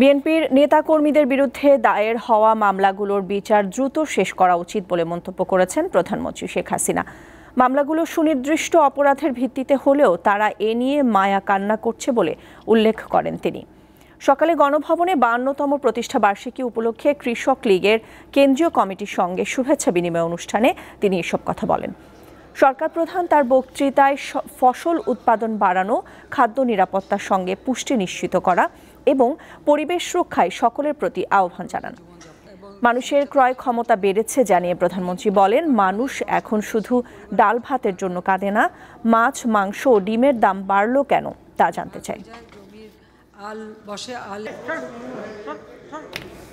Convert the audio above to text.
বিএনপির নেতাকর্মীদের বিরুদ্ধে দায়ের হওয়া মামলাগুলোর বিচার দ্রুত শেষ করা উচিত বলে মন্তব্য করেছেন প্রধানমন্ত্রী শেখ হাসিনা মামলাগুলো সুনির্দিষ্ট অপরাধের ভিত্তিতে হলেও তারা এ নিয়ে মায়া কান্না করছে বলে উল্লেখ করেন তিনি সকালে গণভবনে বান্নতম প্রতিষ্ঠা বার্ষিকী উপলক্ষে কৃষক লীগের কেন্দ্রীয় কমিটির সঙ্গে শুভেচ্ছা বিনিময় অনুষ্ঠানে তিনি এসব কথা বলেন সরকার প্রধান তার বক্তৃতায় ফসল উৎপাদন বাড়ানো খাদ্য নিরাপত্তার সঙ্গে পুষ্টি নিশ্চিত করা এবং পরিবেশ রক্ষায় সকলের প্রতি আহ্বান জানান মানুষের ক্রয় ক্ষমতা বেড়েছে জানিয়ে প্রধানমন্ত্রী বলেন মানুষ এখন শুধু ডাল ভাতের জন্য কাঁদে না মাছ মাংস ও ডিমের দাম বাড়ল কেন তা জানতে চাই